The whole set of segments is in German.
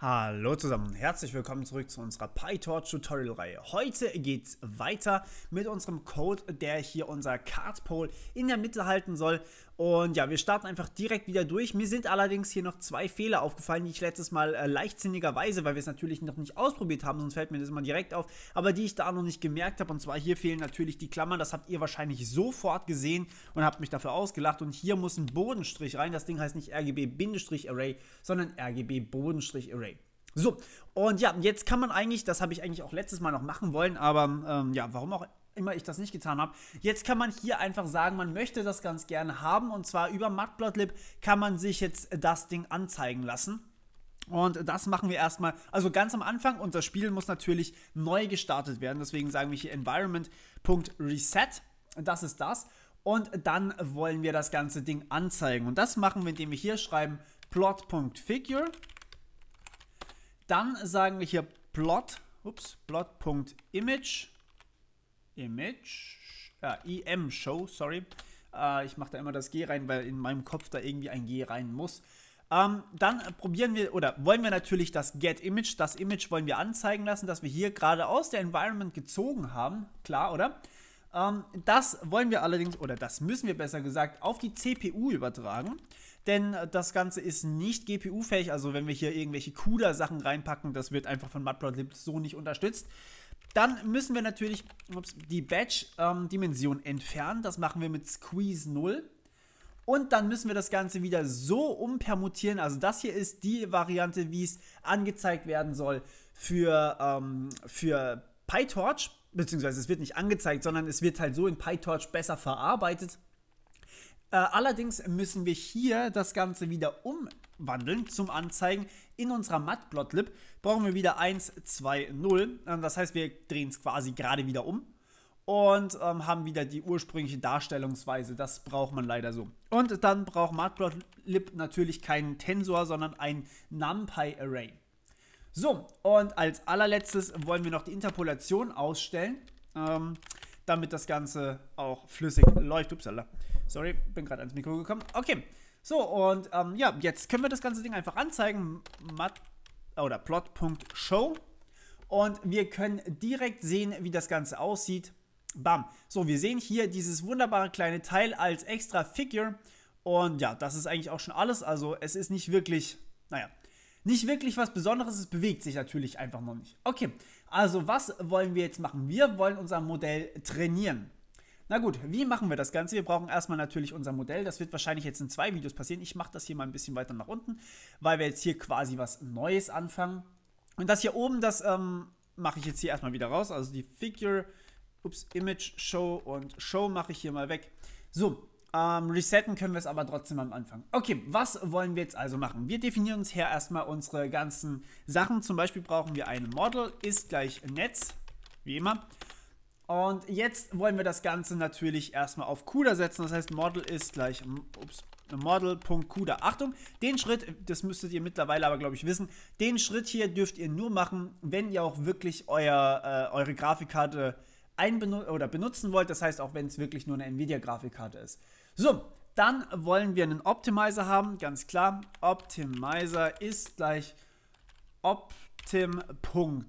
Hallo zusammen, herzlich willkommen zurück zu unserer PyTorch Tutorial Reihe. Heute geht's weiter mit unserem Code, der hier unser Cardpole in der Mitte halten soll und ja, wir starten einfach direkt wieder durch. Mir sind allerdings hier noch zwei Fehler aufgefallen, die ich letztes Mal äh, leichtsinnigerweise, weil wir es natürlich noch nicht ausprobiert haben, sonst fällt mir das mal direkt auf, aber die ich da noch nicht gemerkt habe. Und zwar hier fehlen natürlich die Klammern. Das habt ihr wahrscheinlich sofort gesehen und habt mich dafür ausgelacht. Und hier muss ein Bodenstrich rein. Das Ding heißt nicht RGB-Array, sondern RGB-Array. bodenstrich So, und ja, jetzt kann man eigentlich, das habe ich eigentlich auch letztes Mal noch machen wollen, aber ähm, ja, warum auch immer ich das nicht getan habe. Jetzt kann man hier einfach sagen, man möchte das ganz gerne haben und zwar über Matplotlib kann man sich jetzt äh, das Ding anzeigen lassen. Und das machen wir erstmal, also ganz am Anfang. Unser Spiel muss natürlich neu gestartet werden. Deswegen sagen wir hier environment.reset. Das ist das. Und dann wollen wir das ganze Ding anzeigen. Und das machen wir, indem wir hier schreiben plot.figure. Dann sagen wir hier plot, ups, plot.image. Image, äh, EM Show, sorry. Äh, ich mache da immer das G rein, weil in meinem Kopf da irgendwie ein G rein muss. Ähm, dann probieren wir oder wollen wir natürlich das Get Image. Das Image wollen wir anzeigen lassen, das wir hier gerade aus der Environment gezogen haben. Klar, oder? Ähm, das wollen wir allerdings, oder das müssen wir besser gesagt, auf die CPU übertragen. Denn äh, das Ganze ist nicht GPU-fähig. Also wenn wir hier irgendwelche CUDA-Sachen reinpacken, das wird einfach von Matplotlib so nicht unterstützt. Dann müssen wir natürlich ups, die Batch-Dimension ähm, entfernen. Das machen wir mit Squeeze 0. Und dann müssen wir das Ganze wieder so umpermutieren. Also das hier ist die Variante, wie es angezeigt werden soll für, ähm, für PyTorch. Beziehungsweise es wird nicht angezeigt, sondern es wird halt so in PyTorch besser verarbeitet. Äh, allerdings müssen wir hier das Ganze wieder umwandeln zum Anzeigen in unserer Matplotlib brauchen wir wieder 1, 2, 0. das heißt, wir drehen es quasi gerade wieder um und ähm, haben wieder die ursprüngliche Darstellungsweise. Das braucht man leider so. Und dann braucht Matplotlib natürlich keinen Tensor, sondern ein NumPy-Array. So, und als allerletztes wollen wir noch die Interpolation ausstellen, ähm, damit das Ganze auch flüssig läuft. Upsala. Sorry, bin gerade ans Mikro gekommen. Okay, so, und ähm, ja, jetzt können wir das ganze Ding einfach anzeigen. Mat oder plot.show. Und wir können direkt sehen, wie das Ganze aussieht. Bam. So, wir sehen hier dieses wunderbare kleine Teil als extra Figure. Und ja, das ist eigentlich auch schon alles. Also es ist nicht wirklich, naja, nicht wirklich was Besonderes. Es bewegt sich natürlich einfach noch nicht. Okay, also was wollen wir jetzt machen? Wir wollen unser Modell trainieren. Na gut, wie machen wir das Ganze? Wir brauchen erstmal natürlich unser Modell. Das wird wahrscheinlich jetzt in zwei Videos passieren. Ich mache das hier mal ein bisschen weiter nach unten, weil wir jetzt hier quasi was Neues anfangen. Und das hier oben, das ähm, mache ich jetzt hier erstmal wieder raus. Also die Figure, ups, Image, Show und Show mache ich hier mal weg. So, ähm, resetten können wir es aber trotzdem am Anfang. Okay, was wollen wir jetzt also machen? Wir definieren uns hier erstmal unsere ganzen Sachen. Zum Beispiel brauchen wir ein Model, ist gleich Netz, wie immer. Und jetzt wollen wir das Ganze natürlich erstmal auf CUDA setzen. Das heißt, Model ist gleich Model.CUDA. Achtung, den Schritt, das müsstet ihr mittlerweile aber, glaube ich, wissen, den Schritt hier dürft ihr nur machen, wenn ihr auch wirklich euer, äh, eure Grafikkarte oder benutzen wollt. Das heißt, auch wenn es wirklich nur eine Nvidia-Grafikkarte ist. So, dann wollen wir einen Optimizer haben, ganz klar. Optimizer ist gleich Optim.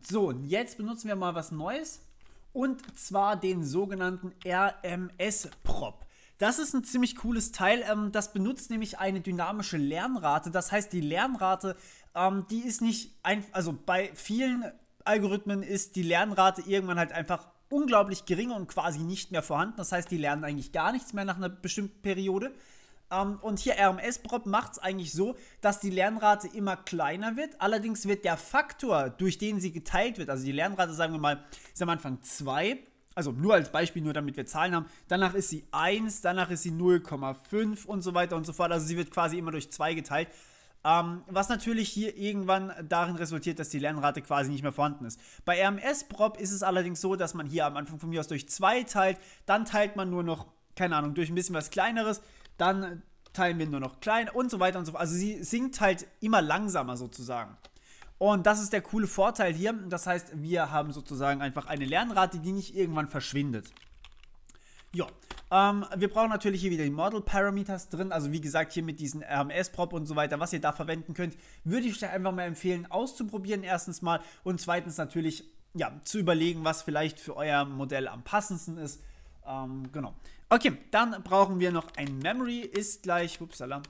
So, und jetzt benutzen wir mal was Neues und zwar den sogenannten RMS-Prop. Das ist ein ziemlich cooles Teil. Ähm, das benutzt nämlich eine dynamische Lernrate. Das heißt, die Lernrate, ähm, die ist nicht einfach, also bei vielen Algorithmen ist die Lernrate irgendwann halt einfach unglaublich gering und quasi nicht mehr vorhanden. Das heißt, die lernen eigentlich gar nichts mehr nach einer bestimmten Periode. Ähm, und hier RMS-Prop macht es eigentlich so, dass die Lernrate immer kleiner wird. Allerdings wird der Faktor, durch den sie geteilt wird, also die Lernrate, sagen wir mal, ist am Anfang 2, also nur als Beispiel, nur damit wir Zahlen haben, danach ist sie 1, danach ist sie 0,5 und so weiter und so fort. Also sie wird quasi immer durch 2 geteilt. Ähm, was natürlich hier irgendwann darin resultiert, dass die Lernrate quasi nicht mehr vorhanden ist. Bei RMS-Prop ist es allerdings so, dass man hier am Anfang von mir aus durch 2 teilt, dann teilt man nur noch, keine Ahnung, durch ein bisschen was Kleineres, dann teilen wir nur noch klein und so weiter und so fort. Also sie sinkt halt immer langsamer sozusagen. Und das ist der coole Vorteil hier. Das heißt, wir haben sozusagen einfach eine Lernrate, die nicht irgendwann verschwindet. Ja, ähm, wir brauchen natürlich hier wieder die Model Parameters drin. Also wie gesagt, hier mit diesen RMS-Prop und so weiter, was ihr da verwenden könnt, würde ich euch einfach mal empfehlen, auszuprobieren erstens mal und zweitens natürlich ja, zu überlegen, was vielleicht für euer Modell am passendsten ist ähm, genau. Okay, dann brauchen wir noch ein Memory. Ist gleich, upsala,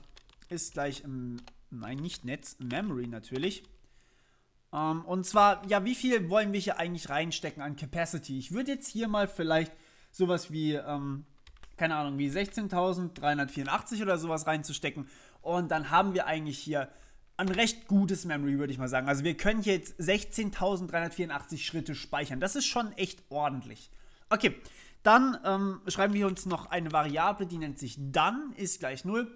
ist gleich, ähm, nein, nicht Netz, Memory natürlich. Ähm, und zwar, ja, wie viel wollen wir hier eigentlich reinstecken an Capacity? Ich würde jetzt hier mal vielleicht sowas wie, ähm, keine Ahnung, wie 16.384 oder sowas reinzustecken. Und dann haben wir eigentlich hier ein recht gutes Memory, würde ich mal sagen. Also wir können jetzt 16.384 Schritte speichern. Das ist schon echt ordentlich. Okay, dann ähm, schreiben wir uns noch eine Variable, die nennt sich dann, ist gleich 0.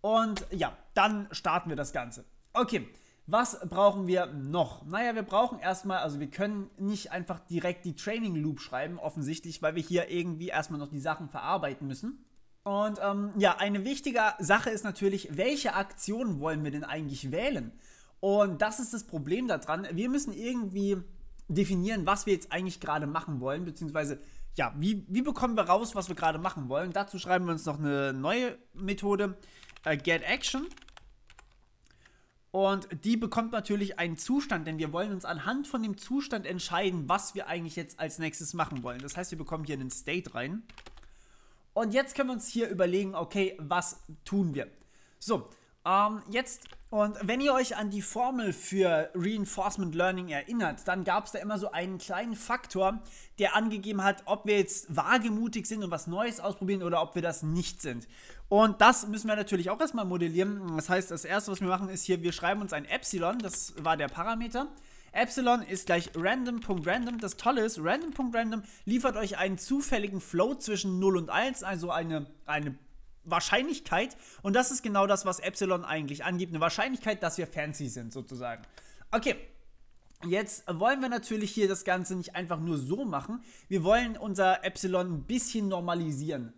Und ja, dann starten wir das Ganze. Okay, was brauchen wir noch? Naja, wir brauchen erstmal, also wir können nicht einfach direkt die Training Loop schreiben, offensichtlich, weil wir hier irgendwie erstmal noch die Sachen verarbeiten müssen. Und ähm, ja, eine wichtige Sache ist natürlich, welche Aktion wollen wir denn eigentlich wählen? Und das ist das Problem daran. Wir müssen irgendwie definieren, was wir jetzt eigentlich gerade machen wollen, beziehungsweise ja, wie, wie bekommen wir raus, was wir gerade machen wollen. Dazu schreiben wir uns noch eine neue Methode, äh, getAction. Und die bekommt natürlich einen Zustand, denn wir wollen uns anhand von dem Zustand entscheiden, was wir eigentlich jetzt als nächstes machen wollen. Das heißt, wir bekommen hier einen State rein. Und jetzt können wir uns hier überlegen, okay, was tun wir? So, ähm, jetzt und wenn ihr euch an die Formel für Reinforcement Learning erinnert, dann gab es da immer so einen kleinen Faktor, der angegeben hat, ob wir jetzt wagemutig sind und was Neues ausprobieren oder ob wir das nicht sind. Und das müssen wir natürlich auch erstmal modellieren. Das heißt, das erste, was wir machen, ist hier, wir schreiben uns ein Epsilon, das war der Parameter. Epsilon ist gleich random.random. Das Tolle ist, random.random liefert euch einen zufälligen Float zwischen 0 und 1, also eine, eine Wahrscheinlichkeit, und das ist genau das, was Epsilon eigentlich angibt, eine Wahrscheinlichkeit, dass wir fancy sind, sozusagen. Okay, Jetzt wollen wir natürlich hier das Ganze nicht einfach nur so machen. Wir wollen unser Epsilon ein bisschen normalisieren.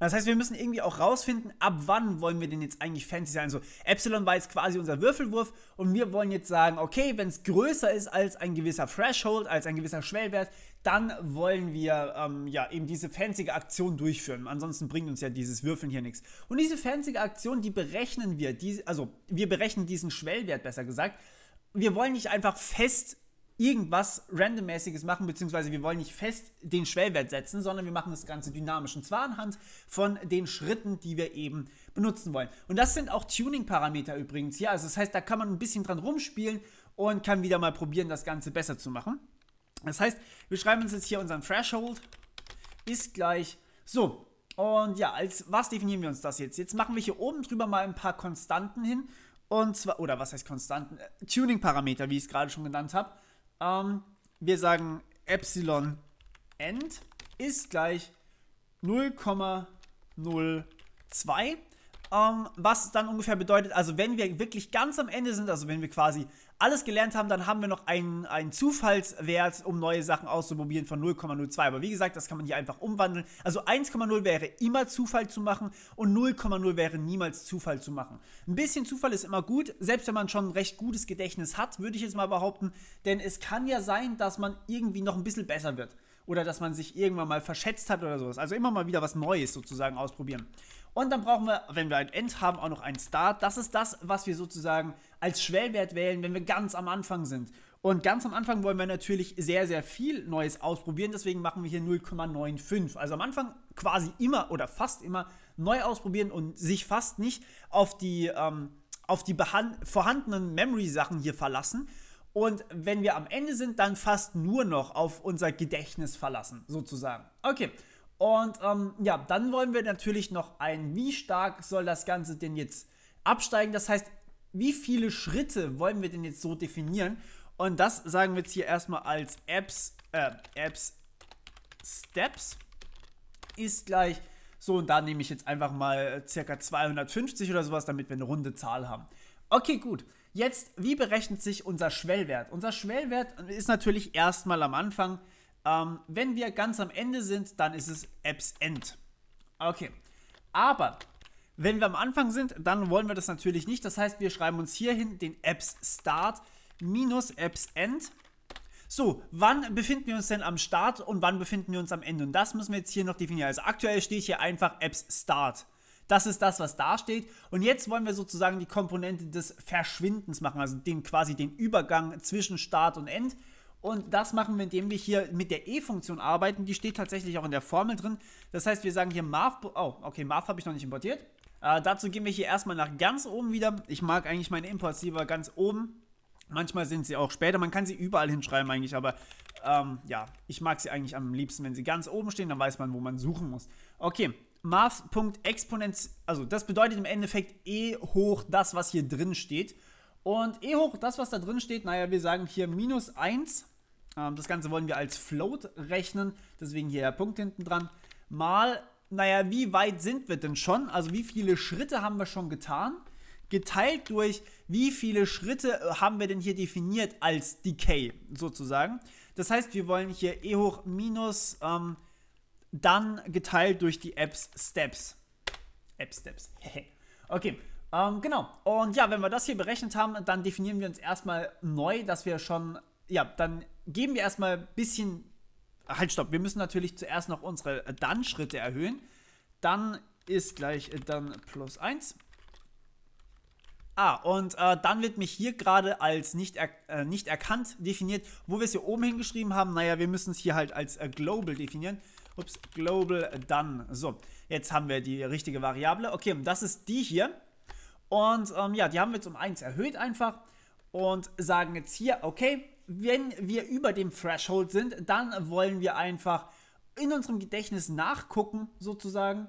Das heißt, wir müssen irgendwie auch rausfinden, ab wann wollen wir denn jetzt eigentlich fancy sein. So, also, Epsilon war jetzt quasi unser Würfelwurf und wir wollen jetzt sagen, okay, wenn es größer ist als ein gewisser Threshold, als ein gewisser Schwellwert, dann wollen wir ähm, ja eben diese fancy Aktion durchführen. Ansonsten bringt uns ja dieses Würfeln hier nichts. Und diese fancy Aktion, die berechnen wir, die, also wir berechnen diesen Schwellwert besser gesagt. Wir wollen nicht einfach fest irgendwas randommäßiges machen, beziehungsweise wir wollen nicht fest den Schwellwert setzen, sondern wir machen das Ganze dynamisch. Und zwar anhand von den Schritten, die wir eben benutzen wollen. Und das sind auch Tuning-Parameter übrigens. Ja, also das heißt, da kann man ein bisschen dran rumspielen und kann wieder mal probieren, das Ganze besser zu machen. Das heißt, wir schreiben uns jetzt hier unseren Threshold ist gleich so. Und ja, als was definieren wir uns das jetzt? Jetzt machen wir hier oben drüber mal ein paar Konstanten hin. Und zwar, oder was heißt Konstanten? Äh, Tuning-Parameter, wie ich es gerade schon genannt habe. Ähm, wir sagen Epsilon End ist gleich 0,02. Ähm, was dann ungefähr bedeutet, also wenn wir wirklich ganz am Ende sind, also wenn wir quasi alles gelernt haben, dann haben wir noch einen, einen Zufallswert, um neue Sachen auszuprobieren von 0,02. Aber wie gesagt, das kann man hier einfach umwandeln. Also 1,0 wäre immer Zufall zu machen und 0,0 wäre niemals Zufall zu machen. Ein bisschen Zufall ist immer gut, selbst wenn man schon ein recht gutes Gedächtnis hat, würde ich jetzt mal behaupten. Denn es kann ja sein, dass man irgendwie noch ein bisschen besser wird oder dass man sich irgendwann mal verschätzt hat oder sowas. Also immer mal wieder was Neues sozusagen ausprobieren. Und dann brauchen wir, wenn wir ein End haben, auch noch einen Start. Das ist das, was wir sozusagen als Schwellwert wählen, wenn wir ganz am Anfang sind. Und ganz am Anfang wollen wir natürlich sehr, sehr viel Neues ausprobieren. Deswegen machen wir hier 0,95. Also am Anfang quasi immer oder fast immer neu ausprobieren und sich fast nicht auf die, ähm, auf die vorhandenen Memory-Sachen hier verlassen, und wenn wir am Ende sind, dann fast nur noch auf unser Gedächtnis verlassen, sozusagen. Okay. Und ähm, ja, dann wollen wir natürlich noch ein, wie stark soll das Ganze denn jetzt absteigen? Das heißt, wie viele Schritte wollen wir denn jetzt so definieren? Und das sagen wir jetzt hier erstmal als Apps, äh, Apps Steps ist gleich so. Und da nehme ich jetzt einfach mal äh, circa 250 oder sowas, damit wir eine runde Zahl haben. Okay, gut. Jetzt, wie berechnet sich unser Schwellwert? Unser Schwellwert ist natürlich erstmal am Anfang. Ähm, wenn wir ganz am Ende sind, dann ist es Apps End. Okay. Aber wenn wir am Anfang sind, dann wollen wir das natürlich nicht. Das heißt, wir schreiben uns hierhin den Apps Start minus Apps End. So, wann befinden wir uns denn am Start und wann befinden wir uns am Ende? Und das müssen wir jetzt hier noch definieren. Also aktuell steht hier einfach Apps Start. Das ist das, was da steht. Und jetzt wollen wir sozusagen die Komponente des Verschwindens machen, also den quasi den Übergang zwischen Start und End. Und das machen wir, indem wir hier mit der E-Funktion arbeiten. Die steht tatsächlich auch in der Formel drin. Das heißt, wir sagen hier Marv. Oh, okay, Marv habe ich noch nicht importiert. Äh, dazu gehen wir hier erstmal nach ganz oben wieder. Ich mag eigentlich meine Imports lieber ganz oben. Manchmal sind sie auch später. Man kann sie überall hinschreiben eigentlich, aber ähm, ja, ich mag sie eigentlich am liebsten, wenn sie ganz oben stehen. Dann weiß man, wo man suchen muss. Okay, Maßpunkt-Exponent, also das bedeutet im Endeffekt e hoch das, was hier drin steht. Und e hoch das, was da drin steht, naja, wir sagen hier minus 1. Ähm, das Ganze wollen wir als Float rechnen, deswegen hier der Punkt hinten dran. Mal, naja, wie weit sind wir denn schon? Also wie viele Schritte haben wir schon getan? Geteilt durch, wie viele Schritte äh, haben wir denn hier definiert als Decay sozusagen. Das heißt, wir wollen hier e hoch minus... Ähm, dann geteilt durch die Apps Steps. App Steps. okay, ähm, genau. Und ja, wenn wir das hier berechnet haben, dann definieren wir uns erstmal neu, dass wir schon, ja, dann geben wir erstmal ein bisschen, halt stopp, wir müssen natürlich zuerst noch unsere äh, Dann-Schritte erhöhen. Dann ist gleich äh, dann plus 1. Ah, und äh, dann wird mich hier gerade als nicht, er, äh, nicht erkannt definiert. Wo wir es hier oben hingeschrieben haben, naja, wir müssen es hier halt als äh, global definieren. Ups, Global Done. So, jetzt haben wir die richtige Variable. Okay, und das ist die hier. Und ähm, ja, die haben wir jetzt um 1 erhöht einfach und sagen jetzt hier, okay, wenn wir über dem Threshold sind, dann wollen wir einfach in unserem Gedächtnis nachgucken sozusagen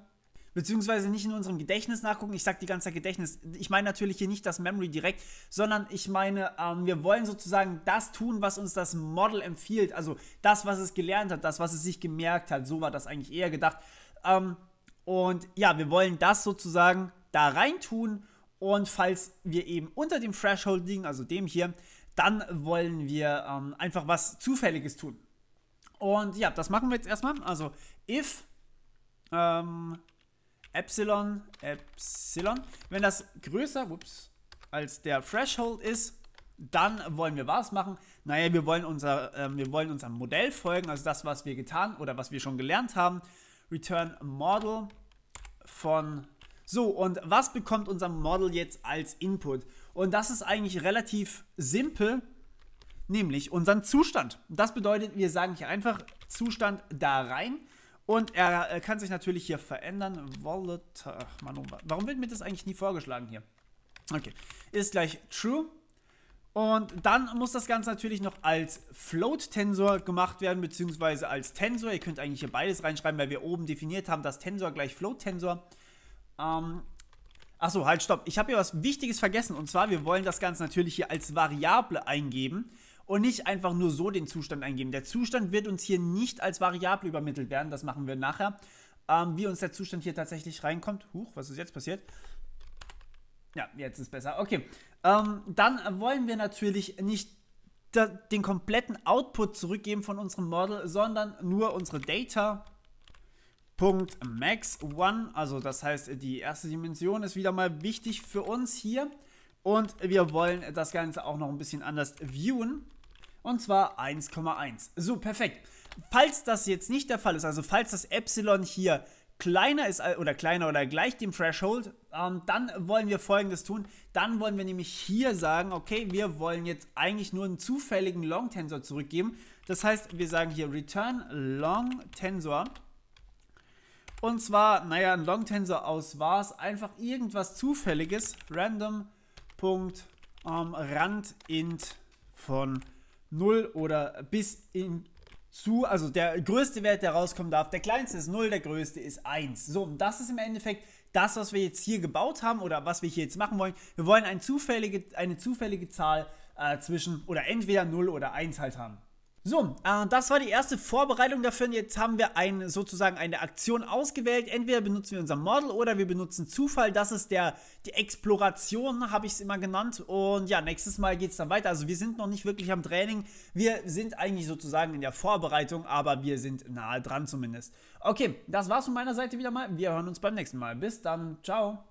beziehungsweise nicht in unserem Gedächtnis nachgucken. Ich sage die ganze Zeit Gedächtnis. Ich meine natürlich hier nicht das Memory direkt, sondern ich meine, ähm, wir wollen sozusagen das tun, was uns das Model empfiehlt. Also das, was es gelernt hat, das, was es sich gemerkt hat. So war das eigentlich eher gedacht. Ähm, und ja, wir wollen das sozusagen da rein tun. Und falls wir eben unter dem Threshold liegen, also dem hier, dann wollen wir ähm, einfach was Zufälliges tun. Und ja, das machen wir jetzt erstmal. Also if ähm, Epsilon, Epsilon. Wenn das größer ups, als der Threshold ist, dann wollen wir was machen? Naja, wir wollen, unser, äh, wir wollen unserem Modell folgen, also das, was wir getan oder was wir schon gelernt haben. Return Model von so, und was bekommt unser Model jetzt als Input? Und das ist eigentlich relativ simpel, nämlich unseren Zustand. Das bedeutet, wir sagen hier einfach Zustand da rein und er äh, kann sich natürlich hier verändern. Volatile. Ach, Mann, warum wird mir das eigentlich nie vorgeschlagen hier? Okay. Ist gleich true. Und dann muss das Ganze natürlich noch als Float-Tensor gemacht werden, beziehungsweise als Tensor. Ihr könnt eigentlich hier beides reinschreiben, weil wir oben definiert haben, dass Tensor gleich Float-Tensor. Ähm, achso, halt, stopp. Ich habe hier was Wichtiges vergessen. Und zwar, wir wollen das Ganze natürlich hier als Variable eingeben und nicht einfach nur so den Zustand eingeben. Der Zustand wird uns hier nicht als Variable übermittelt werden, das machen wir nachher. Ähm, wie uns der Zustand hier tatsächlich reinkommt. Huch, was ist jetzt passiert? Ja, jetzt ist besser. Okay, ähm, dann wollen wir natürlich nicht den kompletten Output zurückgeben von unserem Model, sondern nur unsere Data. Punkt Max One, also das heißt, die erste Dimension ist wieder mal wichtig für uns hier. Und wir wollen das Ganze auch noch ein bisschen anders viewen. Und zwar 1,1. So, perfekt. Falls das jetzt nicht der Fall ist, also falls das Epsilon hier kleiner ist äh, oder kleiner oder gleich dem Threshold, ähm, dann wollen wir folgendes tun. Dann wollen wir nämlich hier sagen, okay, wir wollen jetzt eigentlich nur einen zufälligen Long Tensor zurückgeben. Das heißt, wir sagen hier return Long Tensor. Und zwar, naja, ein Long Tensor aus was? Einfach irgendwas zufälliges, random.randint ähm, von 0 oder bis in zu, also der größte Wert, der rauskommen darf, der kleinste ist 0, der größte ist 1. So, und das ist im Endeffekt das, was wir jetzt hier gebaut haben oder was wir hier jetzt machen wollen. Wir wollen eine zufällige, eine zufällige Zahl äh, zwischen oder entweder 0 oder 1 halt haben. So, äh, das war die erste Vorbereitung dafür. Und jetzt haben wir ein, sozusagen eine Aktion ausgewählt. Entweder benutzen wir unser Model oder wir benutzen Zufall. Das ist der, die Exploration, habe ich es immer genannt. Und ja, nächstes Mal geht es dann weiter. Also wir sind noch nicht wirklich am Training. Wir sind eigentlich sozusagen in der Vorbereitung, aber wir sind nahe dran zumindest. Okay, das war's von meiner Seite wieder mal. Wir hören uns beim nächsten Mal. Bis dann. Ciao.